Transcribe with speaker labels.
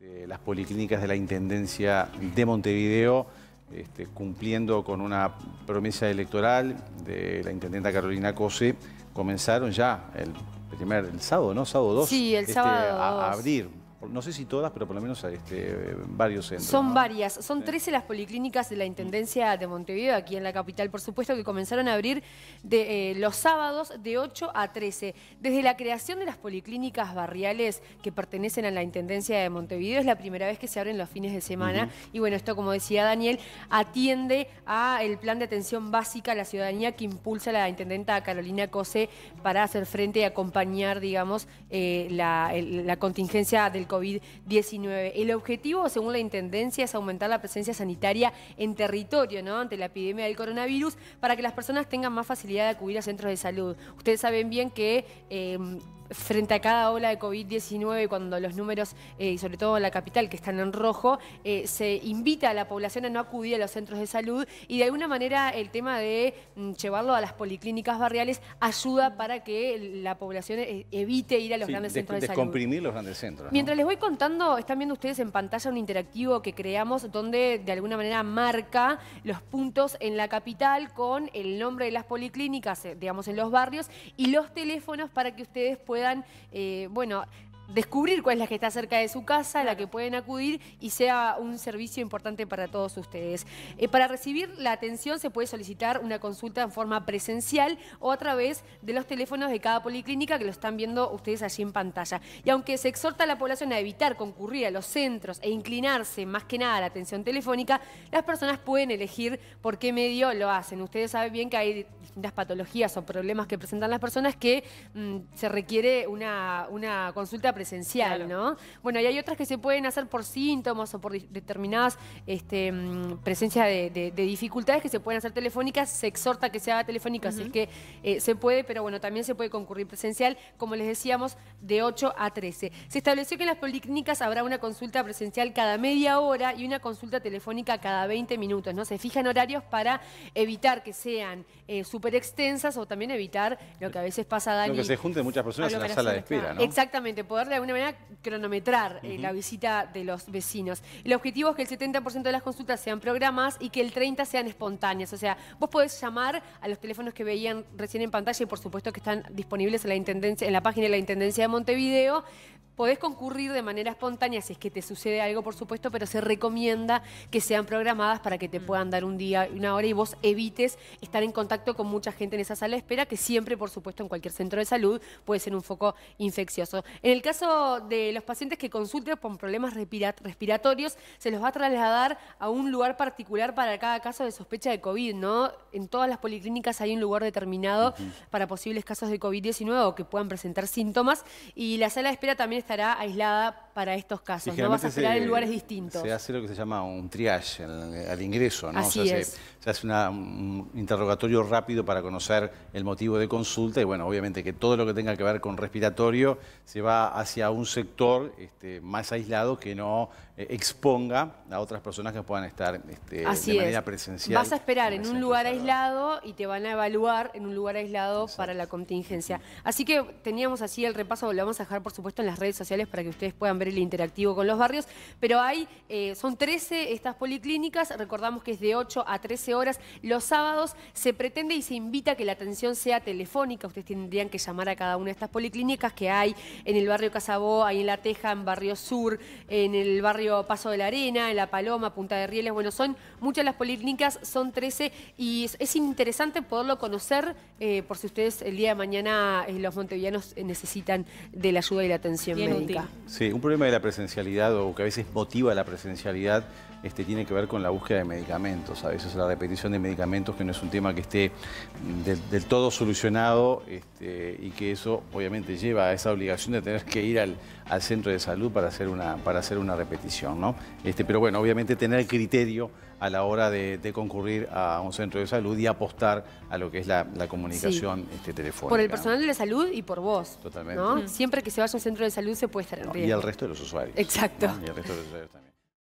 Speaker 1: Este, las policlínicas de la Intendencia de Montevideo, este, cumpliendo con una promesa electoral de la Intendenta Carolina Cose, comenzaron ya el primer, el sábado, ¿no? Sábado 2. Sí, el este, sábado a abrir no sé si todas, pero por lo menos este, varios centros. Son
Speaker 2: varias, son 13 las policlínicas de la Intendencia de Montevideo, aquí en la capital, por supuesto, que comenzaron a abrir de, eh, los sábados de 8 a 13. Desde la creación de las policlínicas barriales que pertenecen a la Intendencia de Montevideo, es la primera vez que se abren los fines de semana. Y bueno, esto, como decía Daniel, atiende a el plan de atención básica a la ciudadanía que impulsa la Intendenta Carolina Cose para hacer frente y acompañar, digamos, eh, la, la contingencia del COVID-19. El objetivo, según la Intendencia, es aumentar la presencia sanitaria en territorio, ¿no? Ante la epidemia del coronavirus, para que las personas tengan más facilidad de acudir a centros de salud. Ustedes saben bien que eh, frente a cada ola de COVID-19, cuando los números, eh, y sobre todo en la capital, que están en rojo, eh, se invita a la población a no acudir a los centros de salud y de alguna manera el tema de mm, llevarlo a las policlínicas barriales ayuda para que la población eh, evite ir a los grandes centros de salud. Descomprimir
Speaker 1: los grandes centros. Mientras
Speaker 2: les voy contando, están viendo ustedes en pantalla un interactivo que creamos donde de alguna manera marca los puntos en la capital con el nombre de las policlínicas, digamos, en los barrios y los teléfonos para que ustedes puedan puedan, eh, bueno, descubrir cuál es la que está cerca de su casa, a la que pueden acudir y sea un servicio importante para todos ustedes. Eh, para recibir la atención se puede solicitar una consulta en forma presencial o a través de los teléfonos de cada policlínica que lo están viendo ustedes allí en pantalla. Y aunque se exhorta a la población a evitar concurrir a los centros e inclinarse más que nada a la atención telefónica, las personas pueden elegir por qué medio lo hacen. Ustedes saben bien que hay distintas patologías o problemas que presentan las personas que mm, se requiere una, una consulta presencial, ¿no? Bueno, y hay otras que se pueden hacer por síntomas o por determinadas este, mm, presencias de, dificultades que se pueden hacer telefónicas. Se exhorta que se haga telefónica, así que eh, se puede, pero bueno, también se puede concurrir presencial, como les decíamos, de 8 a 13. Se estableció que en las policlínicas habrá una consulta presencial cada media hora y una consulta telefónica cada 20 minutos, ¿no? Se fijan horarios para evitar que sean eh, súper extensas o también evitar lo que a veces pasa, Dani. Lo que se junten
Speaker 1: muchas personas en la sala de espera, ¿no?
Speaker 2: Exactamente, poder de alguna manera cronometrar eh, la visita de los vecinos. El objetivo es que el 70% de las consultas sean programas y que el 30% sean espontáneas. O sea, vos podés llamar a los teléfonos que veían recién en pantalla y por supuesto que están disponibles en la, intendencia, en la página de la Intendencia de Montevideo Podés concurrir de manera espontánea si es que te sucede algo, por supuesto, pero se recomienda que sean programadas para que te mm. puedan dar un día, y una hora y vos evites estar en contacto con mucha gente en esa sala de espera, que siempre, por supuesto, en cualquier centro de salud puede ser un foco infeccioso. En el caso de los pacientes que consulten con problemas respiratorios, se los va a trasladar a un lugar particular para cada caso de sospecha de COVID, ¿no? En todas las policlínicas hay un lugar determinado para posibles casos de COVID-19 o que puedan presentar síntomas y la sala de espera también está estará aislada para estos casos, no vas a estar en lugares distintos. Se hace
Speaker 1: lo que se llama un triage al, ingreso, ¿no? Así es. Se, hace un interrogatorio rápido para conocer el motivo de consulta y bueno, obviamente que todo lo que tenga que ver con respiratorio se va hacia un sector este, más aislado que no eh, exponga a otras personas que puedan estar este, Así de manera es. presencial. Vas a
Speaker 2: esperar en un lugar aislado y te van a evaluar en un lugar aislado para la contingencia. Así que teníamos así el repaso, lo vamos a dejar por supuesto en las redes sociales para que ustedes puedan ver el interactivo con los barrios. Pero hay, eh, son 13 estas policlínicas, recordamos que es de 8 a 13 horas los sábados. Se pretende y se invita que la atención sea telefónica. Ustedes tendrían que llamar a cada una de estas policlínicas que hay en el barrio Casabó, ahí en La Teja, en Barrio Sur, en el barrio Paso de la Arena, en La Paloma, Punta de Rieles. Bueno, son muchas las policlínicas, son 13 y es, interesante poderlo conocer eh, por si ustedes el día de mañana eh, los montevillanos necesitan de la ayuda y la atención.
Speaker 1: Sí, un problema de la presencialidad o que a veces motiva la presencialidad este, tiene que ver con la búsqueda de medicamentos, a veces la repetición de medicamentos que no es un tema que esté mm, del, todo solucionado este, y que eso obviamente lleva a esa obligación de tener que ir al, centro de salud para hacer una, para hacer una repetición. ¿no? Este, pero bueno, obviamente tener criterio a la hora de, concurrir a un centro de salud y apostar a lo que es la, comunicación este, telefónica. Por el personal
Speaker 2: de la salud y por vos. Totalmente. Mm. Siempre que se vaya a un centro de salud se puede estar en riesgo. y al resto de los usuarios. Exacto.
Speaker 1: Y al resto de los usuarios también.